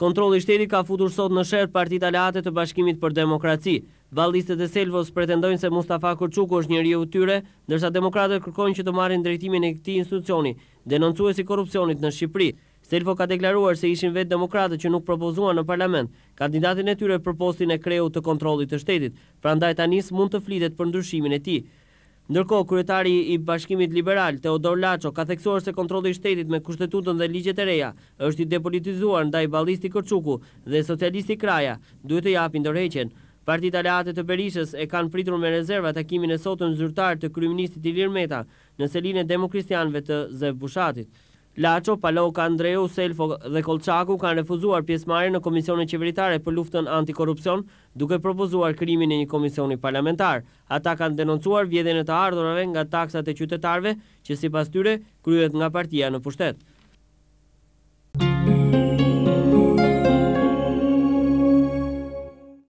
Kontrolli i shtetit ka futur sot në shërë Partia Laate të Bashkimit për Demokraci. Vallistët e Selvos pretendojnë se Mustafa Kurçuku është njeriu i tyre, ndërsa demokratët kërkojnë që të marrin drejtimin e këtij institucioni, denoncuesi korrupsionit në Shqipëri. Selvo ka deklaruar se ishin vetë demokratët që nuk propozuan në parlament kandidatin e tyre për postin e kreu të kontrollit të shtetit, prandaj tani s'mund të flitet për ndryshimin e tij. Ndërko, kryetari i bashkimit liberal, Teodor Lacho, ka theksuar se kontroli shtetit me kushtetutën dhe ligjet e reja, është i depolitizuar ndaj balisti Kërçuku dhe socialisti Kraja, duhet të japin dërheqen. Partit Aleatet të Berishës e kanë pritur me të akimin e sotën zyrtar të kryministit Ilir Meta në selinë e demokristianve të Zev Bushatit. Laqo, Paloka, Andreu, Selfo dhe Kolçaku kanë refuzuar pjesëmarrjen në Komisionin Qeveritare për luftën antikorupcion, duke propozuar krimin e një komisioni parlamentar. Ata kanë denoncuar vjedhjen e të ardhurave nga taksat e qytetarve, që si pas tyre kryet nga partia në pushtet.